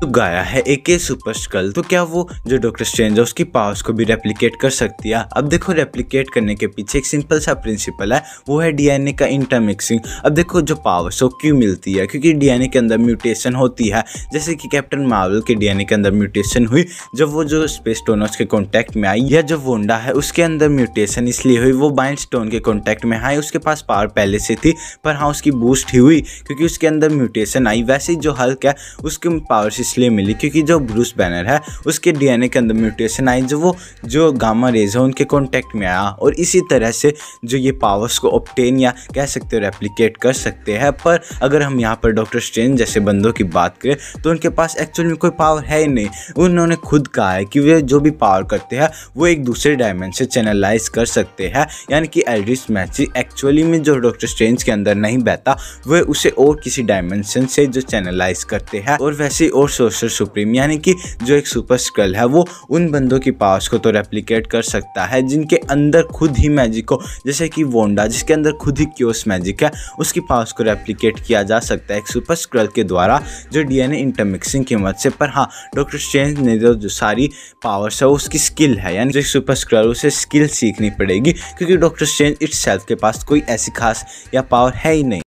तो गाया है एक सुपर स्कल तो क्या वो जो डॉक्टर स्ट्रेंज है उसकी पावर्स को भी रेप्लिकेट कर सकती है अब देखो रेप्लिकेट करने के पीछे एक सिंपल सा प्रिंसिपल है वो है डीएनए का इंटरमिक्सिंग अब देखो जो पावर्स वो क्यों मिलती है क्योंकि डीएनए के अंदर म्यूटेशन होती है जैसे कि कैप्टन मार्वल के डीएनए के अंदर म्यूटेशन हुई जब वो जो स्पेस टोनर्स के कॉन्टैक्ट में आई या जो वोंडा है उसके अंदर म्यूटेशन इसलिए हुई वो बाइंड स्टोन के कॉन्टैक्ट में आई हाँ, उसके पास पावर पहले से थी पर हाँ उसकी बूस्ट ही हुई क्योंकि उसके अंदर म्यूटेशन आई वैसे जो हल्क है उसके पावर इसलिए मिली क्योंकि जो ब्रूस बैनर है उसके डीएनए के अंदर म्यूटेशन आई जो वो जो गामा रेज है उनके कॉन्टैक्ट में आया और इसी तरह से जो ये पावर्स को ऑप्टेन या कह सकते हो रेप्लीकेट कर सकते हैं पर अगर हम यहाँ पर डॉक्टर स्ट्रेन जैसे बंदों की बात करें तो उनके पास एक्चुअल में कोई पावर है ही नहीं उन्होंने खुद कहा है कि वे जो भी पावर करते हैं वो एक दूसरे डायमेंशन चैनलाइज कर सकते हैं यानी कि एल्ड्रिस मैची एक्चुअली में जो डॉक्टर स्ट्रेंज के अंदर नहीं बहता वह उसे और किसी डायमेंशन से जो चैनलाइज करते हैं और वैसे और सोशल सुप्रीम यानी कि जो एक सुपर स्क्रल है वो उन बंदों की पावर्स को तो रेप्लीकेट कर सकता है जिनके अंदर खुद ही मैजिक हो जैसे कि वोंडा जिसके अंदर खुद ही क्योस मैजिक है उसकी पावर्स को रेप्लीकेट किया जा सकता है एक सुपर स्क्रल के द्वारा जो डी ए इंटरमिक्सिंग की मदद से पर हाँ डॉक्टर चेंज ने जो, जो सारी पावर्स है उसकी स्किल है यानी जो एक सुपर स्क्रल उसे स्किल सीखनी पड़ेगी क्योंकि डॉक्टर चेंज इट्स के पास कोई ऐसी खास या पावर है ही नहीं